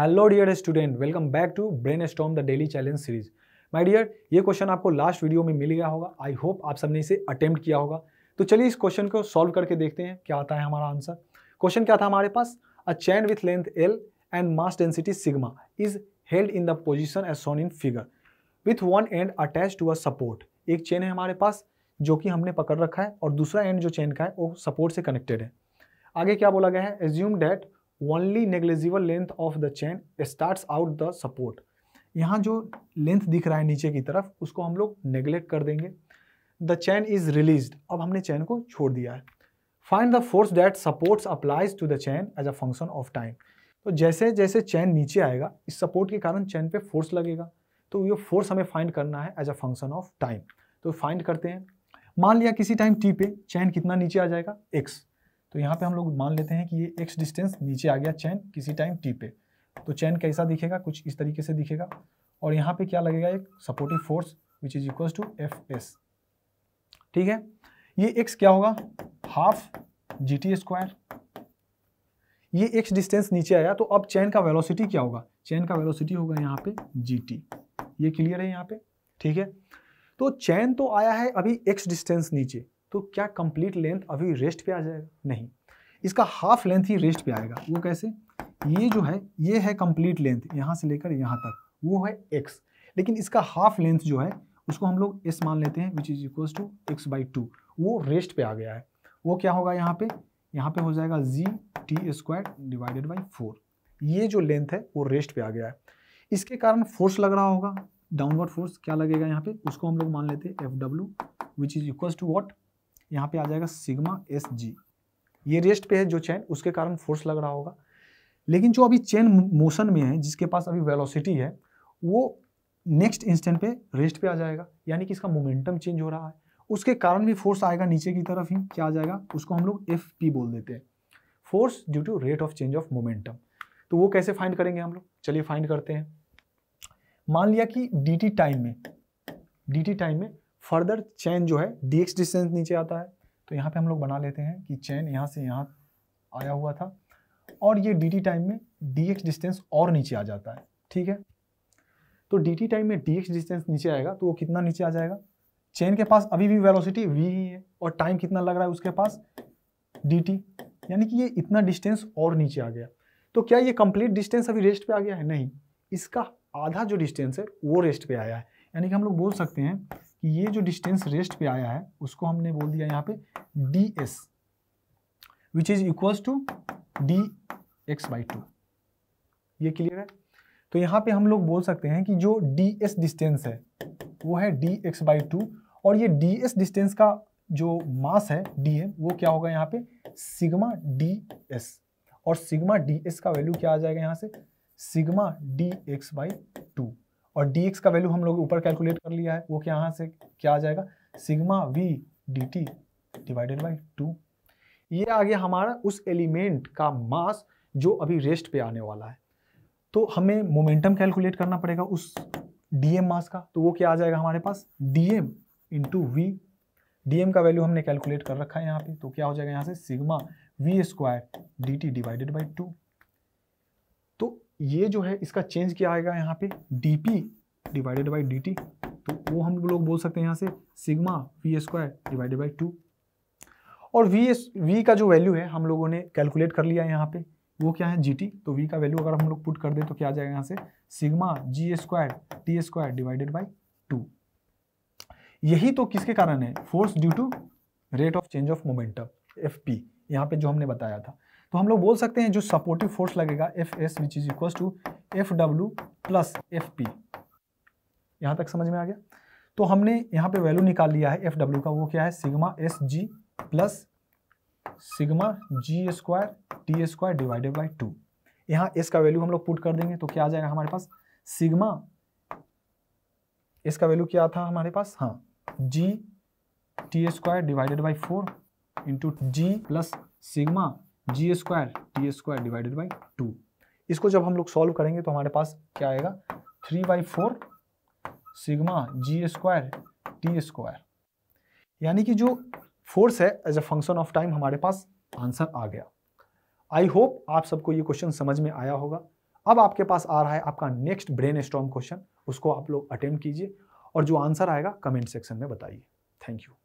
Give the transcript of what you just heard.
hello dear student welcome back to brain storm the daily challenge series my dear ये question आपको last video में मिल गया होगा आई होप आप सबने इसे अटेम्प्ट किया होगा तो चलिए इस क्वेश्चन को सॉल्व करके देखते हैं क्या आता है हमारा आंसर क्वेश्चन क्या था हमारे पास a chain with length L and mass density sigma is held in the position as shown in figure with one end attach to a support एक चेन है हमारे पास जो कि हमने पकड़ रखा है और दूसरा एंड जो चेन का है वो सपोर्ट से कनेक्टेड है आगे क्या बोला गया है assume that only negligible length of the chain start out the support यहाँ जो लेंथ दिख रहा है नीचे की तरफ उसको हम लोग नेग्लेक्ट कर देंगे द चैन इज रिलीज अब हमने चैन को छोड़ दिया है find the force that supports applies to the chain as a function of time तो जैसे जैसे चैन नीचे आएगा इस सपोर्ट के कारण चैन पे फोर्स लगेगा तो ये फोर्स हमें फाइंड करना है as a function of time तो फाइंड करते हैं मान लिया किसी टाइम टी पे चैन कितना नीचे आ जाएगा एक्स तो यहाँ पे हम लोग मान लेते हैं कि ये एक्स डिस्टेंस नीचे आ गया चैन किसी टाइम टी पे तो चैन कैसा दिखेगा कुछ इस तरीके से दिखेगा और यहाँ पे क्या लगेगा एक supportive force which is equal to F S ठीक है ये एक्स क्या होगा हाफ जी टी स्क्वायर ये एक्स डिस्टेंस नीचे आया तो अब चैन का वेलोसिटी क्या होगा चैन का वेलोसिटी होगा यहाँ पे जी टी ये क्लियर है यहाँ पे ठीक है तो चैन तो आया है अभी एक्स डिस्टेंस नीचे तो क्या कंप्लीट लेंथ अभी रेस्ट पे आ जाएगा नहीं इसका हाफ लेंथ ही रेस्ट पे आएगा वो कैसे ये जो है ये है कंप्लीट लेंथ यहाँ से लेकर यहाँ तक वो है एक्स लेकिन इसका हाफ लेंथ जो है उसको हम लोग एस मान लेते हैं which is equals to X by two वो रेस्ट पे आ गया है वो क्या होगा यहाँ पे यहाँ पे हो जाएगा G T square divided by four ये जो लेंथ है वो रेस्ट पे आ गया है इसके कारण फोर्स लग रहा होगा डाउनवर्ड फोर्स क्या लगेगा यहाँ पे उसको हम लोग मान लेते हैं F W which is equals to what यहाँ पे आ जाएगा सिग्मा एस जी ये रेस्ट पे है जो चैन उसके कारण फोर्स लग रहा होगा लेकिन जो अभी चेन मोशन में है जिसके पास अभी वेलोसिटी है वो नेक्स्ट इंस्टेंट पे रेस्ट पे आ जाएगा यानी कि इसका मोमेंटम चेंज हो रहा है उसके कारण भी फोर्स आएगा नीचे की तरफ ही क्या आ जाएगा उसको हम लोग एफ पी बोल देते हैं force due to rate of change of momentum तो वो कैसे फाइंड करेंगे हम लोग चलिए फाइंड करते हैं मान लिया कि डी टाइम में डी टाइम में फर्दर चैन जो है डी एक्स डिस्टेंस नीचे आता है तो यहाँ पे हम लोग बना लेते हैं कि चैन यहाँ से यहाँ आया हुआ था और ये डी टी टाइम में डी एक्स डिस्टेंस और नीचे आ जाता है ठीक है तो डी टी टाइम में डी एक्स डिस्टेंस नीचे आएगा तो वो कितना नीचे आ जाएगा चैन के पास अभी भी वेलोसिटी वी ही है और टाइम कितना लग रहा है उसके पास डी टी यानी कि ये इतना डिस्टेंस और नीचे आ गया तो क्या ये कंप्लीट डिस्टेंस अभी रेस्ट पे आ गया है नहीं इसका आधा जो डिस्टेंस है वो रेस्ट पे आया है यानी कि हम लोग बोल सकते हैं कि ये जो डिस्टेंस रेस्ट पे आया है उसको हमने बोल दिया यहाँ पे D S which is equals to D X by two ये क्लियर है तो यहाँ पे हम लोग बोल सकते हैं कि जो डी एस डिस्टेंस है वो है डी एक्स बाई टू और ये डी एस डिस्टेंस का जो मास है डी एम वो क्या होगा यहाँ पे सिग्मा डी एस और सिग्मा डी एस का वैल्यू क्या आ जाएगा यहाँ से sigma D X by two और डी का वैल्यू हम लोग ऊपर कैलकुलेट कर लिया है वो क्या यहाँ से क्या आ जाएगा sigma V D T divided by two ये आ गया हमारा उस एलिमेंट का मास जो अभी रेस्ट पे आने वाला है तो हमें मोमेंटम कैलकुलेट करना पड़ेगा उस डीएम मास का तो वो क्या आ जाएगा हमारे पास डीएम इंटू वी डीएम का वैल्यू हमने कैलकुलेट कर रखा है यहाँ पे तो क्या हो जाएगा यहाँ से sigma V square D T divided by two ये जो है इसका चेंज क्या आएगा यहाँ पे D P divided by D T तो वो हम लोग बोल सकते हैं यहाँ से sigma V square divided by two और वी एस वी का जो वैल्यू है हम लोगों ने कैलकुलेट कर लिया है यहाँ पे वो क्या है जी टी तो वी का वैल्यू अगर हम लोग पुट कर दें तो क्या आ जाएगा यहाँ से sigma G square T square divided by two यही तो किसके कारण है force due to rate of change of momentum F P यहाँ पे जो हमने बताया था तो हम लोग बोल सकते हैं जो सपोर्टिव फोर्स लगेगा F S which is equal to F W plus F P यहाँ तक समझ में आ गया तो हमने यहाँ पे वैल्यू निकाल लिया है एफ डब्ल्यू का वो क्या है sigma S G plus sigma G square T square divided by two यहाँ एस का वैल्यू हम लोग पुट कर देंगे तो क्या आ जाएगा हमारे पास सिग्मा एस का वैल्यू क्या था हमारे पास हाँ G T square divided by four into G plus sigma G square T square divided by two इसको जब हम लोग सॉल्व करेंगे तो हमारे पास क्या आएगा three by four sigma G square T square यानी कि जो फोर्स है as a function of time हमारे पास आंसर आ गया आई होप आप सबको ये क्वेश्चन समझ में आया होगा अब आपके पास आ रहा है आपका नेक्स्ट ब्रेन स्टॉम क्वेश्चन उसको आप लोग अटेम्प्ट कीजिए और जो आंसर आएगा कमेंट सेक्शन में बताइए थैंक यू